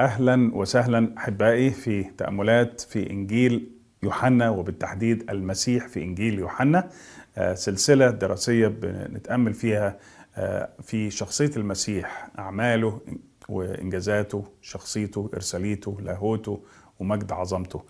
اهلا وسهلا احبائي في تاملات في انجيل يوحنا وبالتحديد المسيح في انجيل يوحنا آه، سلسله دراسيه بنتامل فيها آه، في شخصيه المسيح اعماله وانجازاته شخصيته ارساليته لاهوته ومجد عظمته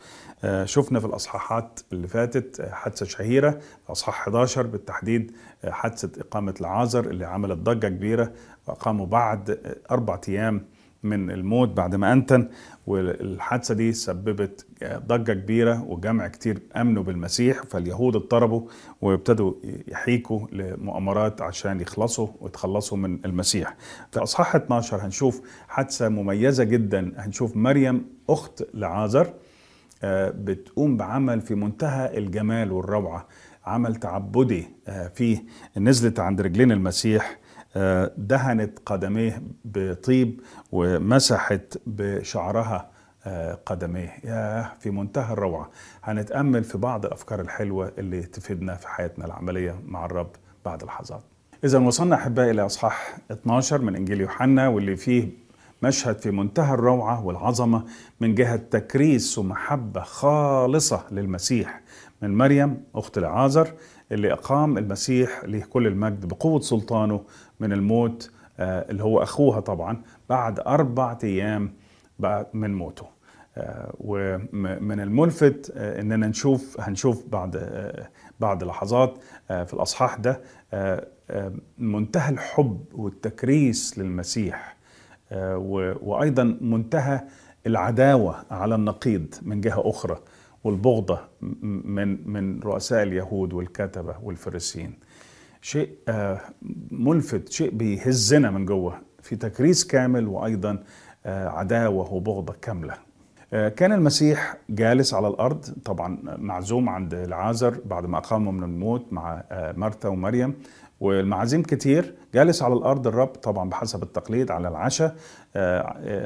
آه، شفنا في الأصحاحات اللي فاتت حادثة شهيرة أصحاح 11 بالتحديد حادثة إقامة العازر اللي عملت ضجة كبيرة وأقاموا بعد أربع أيام من الموت بعد ما أنتن والحادثة دي سببت ضجة كبيرة وجمع كتير أمنوا بالمسيح فاليهود اضطربوا وابتدوا يحيكوا لمؤامرات عشان يخلصوا ويتخلصوا من المسيح في أصحاح 12 هنشوف حادثة مميزة جدا هنشوف مريم أخت لعازر آه، بتقوم بعمل في منتهى الجمال والروعة عمل تعبدي آه، فيه نزلت عند رجلين المسيح آه، دهنت قدميه بطيب ومسحت بشعرها آه، قدميه ياه في منتهى الروعة هنتأمل في بعض الأفكار الحلوة اللي تفيدنا في حياتنا العملية مع الرب بعد لحظات إذا وصلنا أحبائي إلى إصحاح 12 من إنجيل يوحنا واللي فيه مشهد في منتهى الروعة والعظمة من جهة تكريس ومحبة خالصة للمسيح من مريم أخت العازر اللي أقام المسيح له كل المجد بقوة سلطانه من الموت آه، اللي هو أخوها طبعا بعد أربع أيام من موته آه، ومن الملفت آه، اننا نشوف هنشوف بعد بعد لحظات في الاصحاح ده منتهى الحب والتكريس للمسيح وايضا منتهى العداوه على النقيض من جهه اخرى والبغضة من من رؤساء اليهود والكتبة والفريسيين شيء آه، ملفت شيء بيهزنا من جوه في تكريس كامل وأيضا آه، عداوة وبغضة كاملة آه، كان المسيح جالس على الأرض طبعا معزوم عند العازر بعد ما أقامه من الموت مع مرتا ومريم والمعازيم كتير جالس على الأرض الرب طبعا بحسب التقليد على العشاء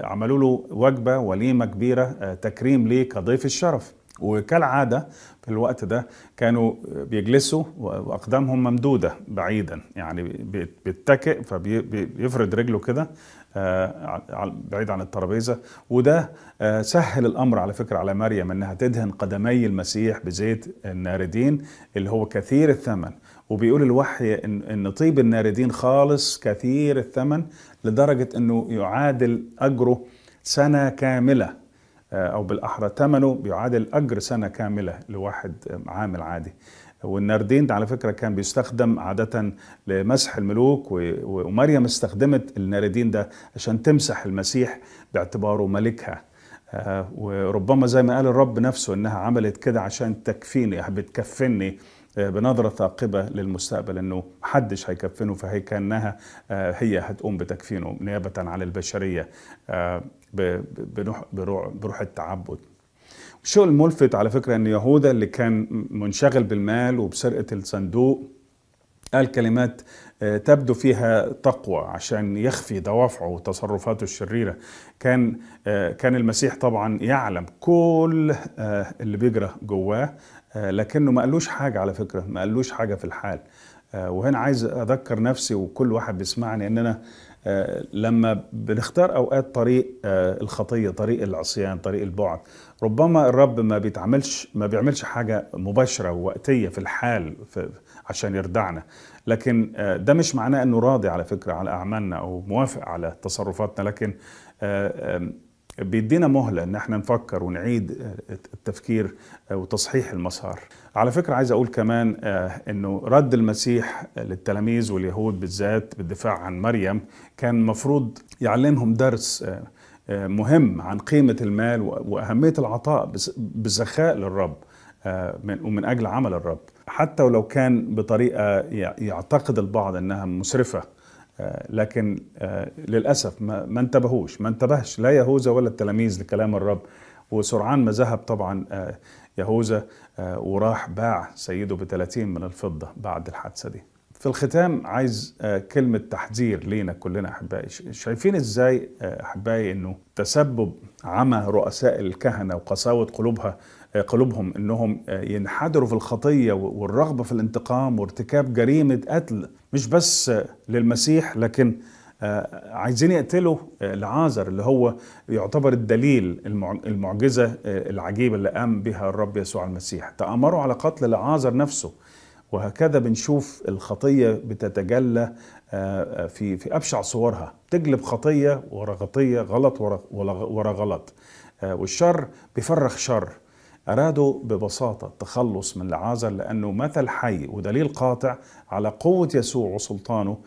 عملوا له وجبة وليمة كبيرة تكريم ليه كضيف الشرف وكالعادة في الوقت ده كانوا بيجلسوا وأقدامهم ممدودة بعيدا يعني بيتكئ فبيفرد رجله كده آه، بعيد عن الترابيزة وده آه، سهل الأمر على فكرة على مريم أنها تدهن قدمي المسيح بزيت الناردين اللي هو كثير الثمن وبيقول الوحي إن, إن طيب الناردين خالص كثير الثمن لدرجة أنه يعادل أجره سنة كاملة أو بالأحرى ثمنه بيعادل أجر سنة كاملة لواحد عامل عادي والنردين ده على فكرة كان بيستخدم عادة لمسح الملوك ومريم استخدمت الناردين ده عشان تمسح المسيح باعتباره ملكها آه، وربما زي ما قال الرب نفسه انها عملت كده عشان تكفيني بتكفني آه، بنظره ثاقبه للمستقبل انه محدش هيكفنه فهي كانها آه، هي هتقوم بتكفينه نيابه عن البشريه آه، بروح التعبد الشيء الملفت على فكره ان يهوذا اللي كان منشغل بالمال وبسرقه الصندوق قال كلمات آه، تبدو فيها تقوى عشان يخفي دوافعه وتصرفاته الشريره كان آه، كان المسيح طبعا يعلم كل آه، اللي بيجرى جواه لكنه ما قالوش حاجه على فكره ما قالوش حاجه في الحال آه، وهنا عايز اذكر نفسي وكل واحد بيسمعني اننا آه، لما بنختار اوقات طريق آه، الخطيه طريق العصيان طريق البعد ربما الرب ما بيتعملش ما بيعملش حاجه مباشره ووقتيه في الحال في عشان يردعنا لكن ده مش معناه انه راضي على فكره على اعمالنا او موافق على تصرفاتنا لكن بيدينا مهله ان احنا نفكر ونعيد التفكير وتصحيح المسار. على فكره عايز اقول كمان آه، انه رد المسيح للتلاميذ واليهود بالذات بالدفاع عن مريم كان المفروض يعلمهم درس آه، آه، مهم عن قيمه المال واهميه العطاء بسخاء للرب ومن اجل عمل الرب. حتى ولو كان بطريقه يعتقد البعض انها مسرفه آه، لكن آه، للأسف ما انتبهوش ما انتبهش لا يهوذا ولا التلاميذ لكلام الرب وسرعان ما ذهب طبعا آه، يهوذا وراح باع سيده ب 30 من الفضة بعد الحادثة دي في الختام عايز آه، كلمة تحذير لينا كلنا أحبائي شايفين إزاي آه، أحبائي أنه تسبب عمى رؤساء الكهنة وقساوة قلوبها آه، قلوبهم أنهم ينحدروا في الخطية والرغبة في الانتقام وارتكاب جريمة قتل مش بس للمسيح لكن عايزين يقتلوا العازر اللي هو يعتبر الدليل المعجزة العجيبة اللي قام بها الرب يسوع المسيح تأمروا على قتل العازر نفسه وهكذا بنشوف الخطية بتتجلى آه، آه، في في أبشع صورها تجلب خطية ورا خطية غلط ورا غلط آه، والشر بيفرخ شر أرادوا ببساطة التخلص من العازر لأنه مثل حي ودليل قاطع على قوة يسوع وسلطانه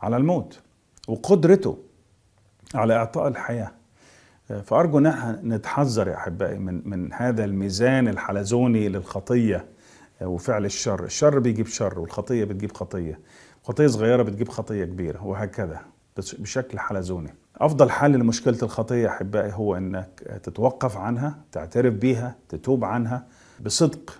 على الموت وقدرته على إعطاء الحياة فأرجو أن نتحذر يا أحبائي من, من هذا الميزان الحلزوني للخطية وفعل الشر الشر بيجيب شر والخطية بتجيب خطية خطية صغيرة بتجيب خطية كبيرة وهكذا بشكل حلزوني أفضل حل لمشكلة الخطية أحبائي هو أنك تتوقف عنها تعترف بيها تتوب عنها بصدق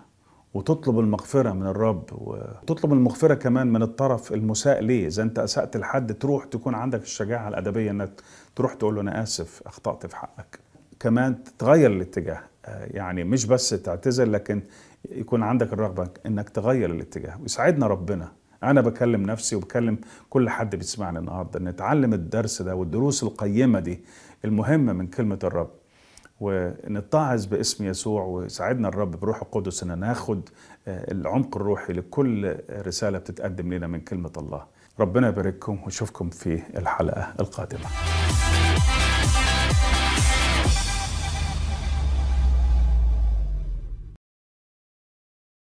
وتطلب المغفرة من الرب وتطلب المغفرة كمان من الطرف المساء ليه إذا أنت أسأت لحد تروح تكون عندك الشجاعة الأدبية أنك تروح تقول له أنا آسف أخطأت في حقك كمان تتغير الاتجاه يعني مش بس تعتذر لكن يكون عندك الرغبه انك تغير الاتجاه ويساعدنا ربنا انا بكلم نفسي وبكلم كل حد بيسمعني النهارده نتعلم الدرس ده والدروس القيمه دي المهمه من كلمه الرب ونتعظ باسم يسوع ويساعدنا الرب بروح القدس ان ناخد آه، العمق الروحي لكل رساله بتتقدم لنا من كلمه الله ربنا يبارككم ونشوفكم في الحلقه القادمه